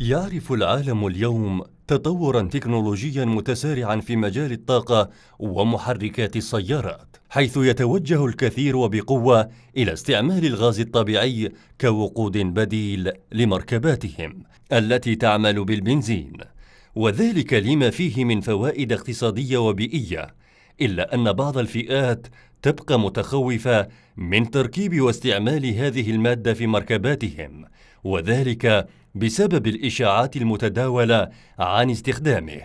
يعرف العالم اليوم تطورا تكنولوجيا متسارعا في مجال الطاقة ومحركات السيارات حيث يتوجه الكثير وبقوة إلى استعمال الغاز الطبيعي كوقود بديل لمركباتهم التي تعمل بالبنزين وذلك لما فيه من فوائد اقتصادية وبيئية إلا أن بعض الفئات تبقى متخوفة من تركيب واستعمال هذه المادة في مركباتهم وذلك بسبب الإشاعات المتداولة عن استخدامه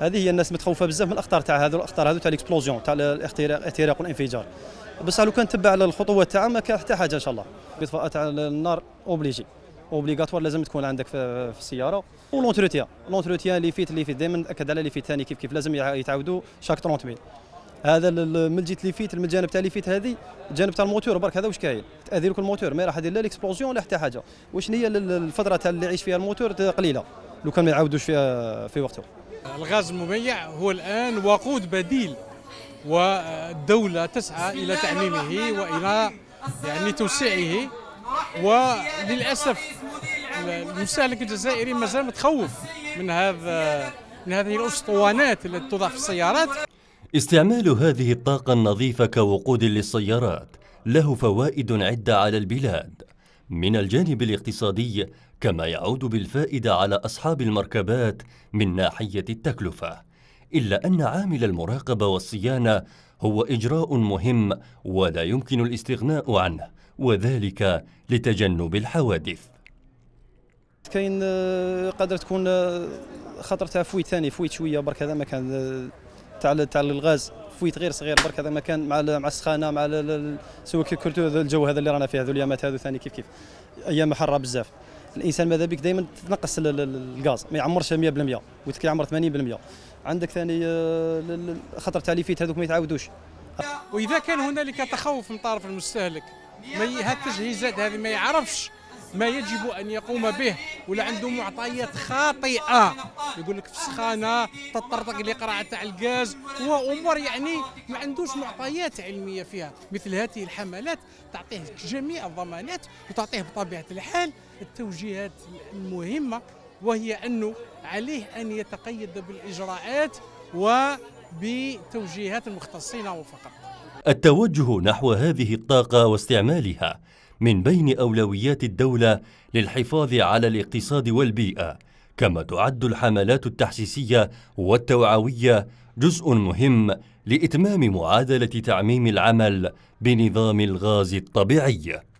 هذه هي الناس متخوفة بزاف من الأخطار تاع هذا الأخطار هذو تاع الإكسبلوزيون تاع الاحتراق والانفجار بصح لو كان تبع الخطوات تاعها ما كان حتى حاجة إن شاء الله بإطفاء تاع النار أوبليجي اوبليغاتوار لازم تكون عندك في السياره ولونتروتيا لونتروتيان اللي فيت اللي فيت دائما ناكد على اللي فيت ثاني كيف كيف لازم يتعاودوا شاك 30 ميل هذا من جيت اللي فيت الجانب تاع اللي فيت هذه الجانب تاع الموتور برك هذا واش كاين تاذي لك الموتور ما راح يدير لا ليكسبلوزيون لا حتى حاجه واش هي الفتره تاع اللي يعيش فيها الموتور قليله لو كان ما يعاودوش فيها في وقته الغاز المميع هو الان وقود بديل والدوله تسعى الى تعميمه والى يعني توسيعه وللاسف المستهلك الجزائري مازال متخوف من هذا من هذه الاسطوانات التي توضع في السيارات استعمال هذه الطاقة النظيفة كوقود للسيارات له فوائد عدة على البلاد من الجانب الاقتصادي كما يعود بالفائدة على أصحاب المركبات من ناحية التكلفة إلا أن عامل المراقبة والصيانة هو إجراء مهم ولا يمكن الاستغناء عنه وذلك لتجنب الحوادث كاين آه، قدر تكون آه، خطر تاع فويت ثاني فويت شويه برك هذا ما كان تاع آه، تاع الغاز تفويت غير صغير برك هذا مكان مع مع السخانه مع سواء كولتور الجو هذا اللي رانا فيه هذو اليامات هذو ثاني كيف كيف ايام حاره بزاف الانسان ماذا بك دائما تنقص الغاز ما يعمرش 100% وتكي يعمر 80% عندك ثاني آه، خطر ليفيت هذوك ما يتعاودوش واذا كان هنالك تخوف من طرف المستهلك ما هالتجهيزات هذه ما يعرفش ما يجب ان يقوم به ولا عنده معطيات خاطئه يقول لك في السخانه تطرطق لقرعه تاع الغاز وامور يعني ما عندوش معطيات علميه فيها مثل هذه الحملات تعطيه جميع الضمانات وتعطيه بطبيعه الحال التوجيهات المهمه وهي انه عليه ان يتقيد بالاجراءات وبتوجيهات المختصين فقط التوجه نحو هذه الطاقه واستعمالها من بين أولويات الدولة للحفاظ على الاقتصاد والبيئة كما تعد الحملات التحسيسية والتوعوية جزء مهم لإتمام معادلة تعميم العمل بنظام الغاز الطبيعي